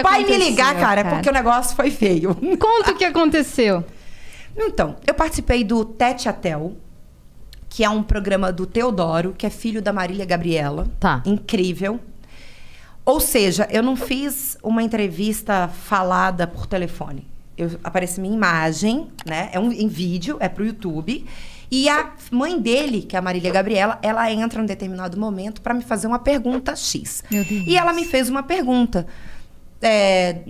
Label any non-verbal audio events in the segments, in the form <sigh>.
que pai me ligar, cara, cara, porque o negócio foi feio. Conta o que aconteceu. Então, eu participei do Tete Atel, que é um programa do Teodoro, que é filho da Marília Gabriela. Tá. Incrível. Ou seja, eu não fiz uma entrevista falada por telefone. Eu, apareci minha imagem, né? É um, em vídeo, é pro YouTube. E a mãe dele, que é a Marília Gabriela, ela entra em um determinado momento para me fazer uma pergunta X. Meu Deus. E ela me fez uma pergunta é,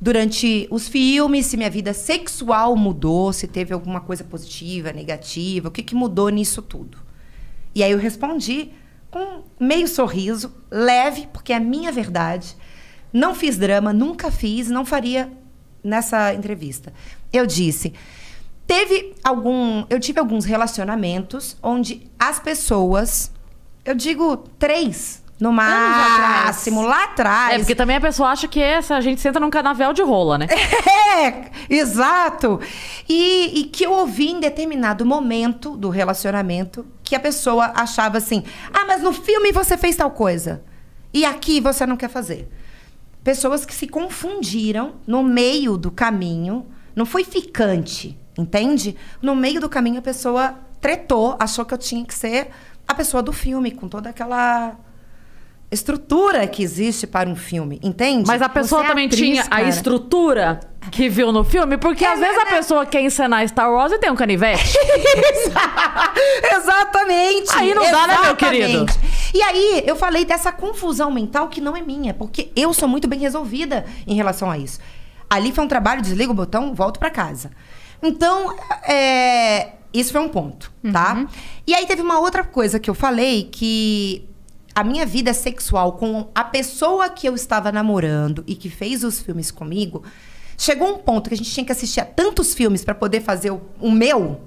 durante os filmes, se minha vida sexual mudou, se teve alguma coisa positiva, negativa, o que, que mudou nisso tudo. E aí eu respondi com meio sorriso, leve, porque é a minha verdade. Não fiz drama, nunca fiz, não faria nessa entrevista. Eu disse: teve algum. Eu tive alguns relacionamentos onde as pessoas. Eu digo três, no máximo, lá atrás. É, porque também a pessoa acha que essa, a gente senta num canavial de rola, né? É, exato. E, e que eu ouvi em determinado momento do relacionamento que a pessoa achava assim: ah, mas no filme você fez tal coisa. E aqui você não quer fazer. Pessoas que se confundiram no meio do caminho. Não foi ficante, entende? No meio do caminho a pessoa tretou, achou que eu tinha que ser a pessoa do filme, com toda aquela estrutura que existe para um filme, entende? Mas a pessoa é também atriz, tinha cara. a estrutura que viu no filme, porque é, às vezes é, a pessoa quer encenar Star Wars e tem um canivete. <laughs> Exatamente. Aí não Exatamente. dá, né, meu querido? E aí, eu falei dessa confusão mental que não é minha, porque eu sou muito bem resolvida em relação a isso. Ali foi um trabalho, desligo o botão, volto para casa. Então, é, isso foi um ponto, tá? Uhum. E aí teve uma outra coisa que eu falei que a minha vida sexual com a pessoa que eu estava namorando e que fez os filmes comigo, chegou um ponto que a gente tinha que assistir a tantos filmes para poder fazer o, o, meu,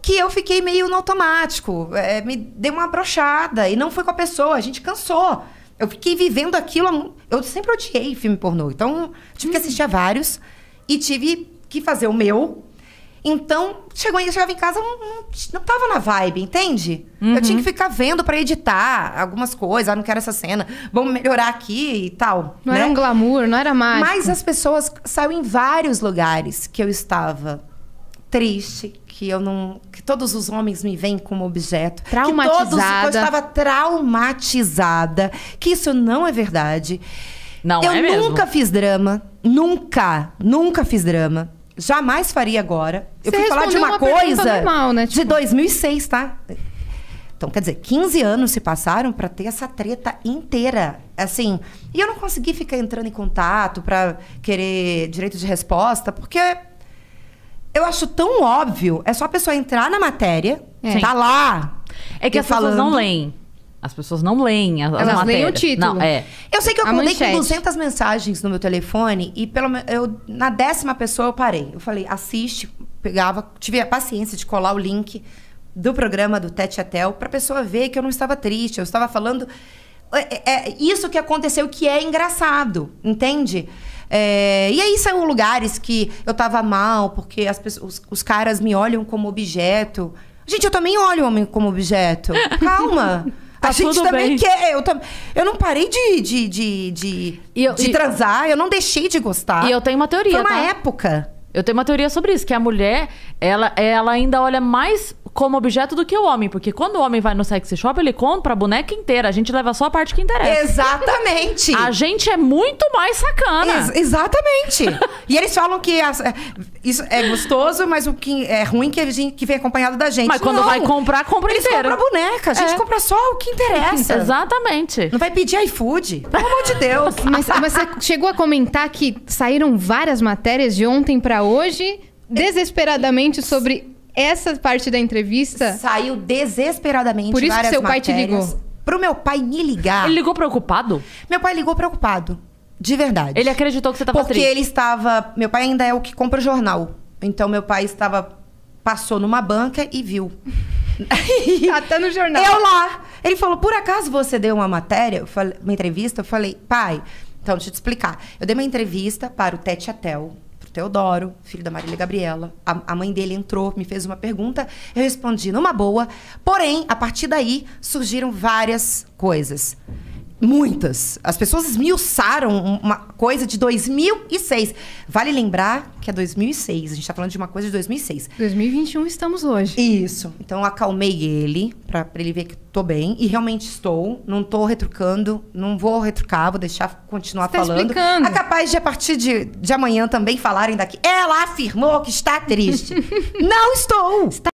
que eu fiquei meio no automático. É, me deu uma brochada. E não foi com a pessoa, a gente cansou. Eu fiquei vivendo aquilo. Eu sempre odiei filme pornô. Então, tive hum. que assistir a vários e tive que fazer o meu então, chegou, eu chegava em casa, não, não tava na vibe, entende? Uhum. Eu tinha uhum. que ficar vendo para editar algumas coisas. Ah, não quero essa cena. Vamos melhorar aqui e tal. Não né? era um glamour, não era mais. Mas as pessoas saiu em vários lugares que eu estava triste, que eu não, que todos os homens me veem como objeto, traumatizada. que todos eu estava traumatizada, que isso não é verdade. Não eu é mesmo. Eu nunca fiz drama, nunca, nunca fiz drama jamais faria agora. Eu Você fui falar de uma, uma coisa normal, né? tipo... de 2006, tá? Então, quer dizer, 15 anos se passaram para ter essa treta inteira. Assim, e eu não consegui ficar entrando em contato para querer direito de resposta, porque eu acho tão óbvio, é só a pessoa entrar na matéria, é. tá lá. É que as falando, pessoas não leem. As pessoas não leem as, as Elas matérias. leem o título. Não, é. Eu sei que eu mandei acordei com 200 mensagens no meu telefone e pelo eu na décima pessoa eu parei. Eu falei, assiste, pegava, tive a paciência de colar o link do programa do Tete Atel para pessoa ver que eu não estava triste, eu estava falando é, é, é isso que aconteceu que é engraçado, entende? É, e aí são lugares que eu tava mal, porque as pessoas, os, os caras me olham como objeto. Gente, eu também olho o homem como objeto. <laughs> Calma tá a gente também quer. Eu, tam... eu não parei de, de, de, de, eu, de e... transar, eu não deixei de gostar. E eu tenho uma teoria. Foi uma tá? época. Eu tenho uma teoria sobre isso, que a mulher, ela, ela ainda olha mais como objeto do que o homem. Porque quando o homem vai no sex shop, ele compra a boneca inteira. A gente leva só a parte que interessa. Exatamente. a gente é muito mais sacana. Ex exatamente. <laughs> E eles falam que as, é, isso é gostoso, mas o que é ruim que, que vem acompanhado da gente. Mas quando não. vai comprar, compra eles inteiro. Eles compram boneca. A gente é. compra só o que interessa. <laughs> Exatamente. Não vai pedir iFood. Pelo amor de Deus. <laughs> Mas, mas você chegou a comentar que saíram várias matérias de ontem para hoje desesperadamente sobre essa parte da entrevista. Saiu desesperadamente. Por isso que seu matérias. pai te ligou. Pro meu pai me ligar. Ele ligou preocupado? Meu pai ligou preocupado. De verdade. Ele acreditou que você estava Porque ele estava. Meu pai ainda é o que compra jornal. Então meu pai estava. Passou numa banca e viu. até <laughs> tá no jornal. Eu lá. Ele falou: por acaso você deu uma matéria, falei, uma entrevista? Eu falei, pai, então deixa eu te explicar. Eu dei uma entrevista para o Tete Atel, pro Teodoro, filho da Marília Gabriela. A, a mãe dele entrou, me fez uma pergunta, eu respondi numa boa. Porém, a partir daí surgiram várias coisas. Muitas. As pessoas esmiuçaram uma coisa de 2006. Vale lembrar que é 2006. A gente está falando de uma coisa de 2006. 2021 estamos hoje. Isso. Então eu acalmei ele para ele ver que estou bem e realmente estou. Não estou retrucando, não vou retrucar, vou deixar continuar Você tá falando. explicando é capaz de a partir de, de amanhã também falarem daqui. Ela afirmou que está triste. <laughs> não estou. Está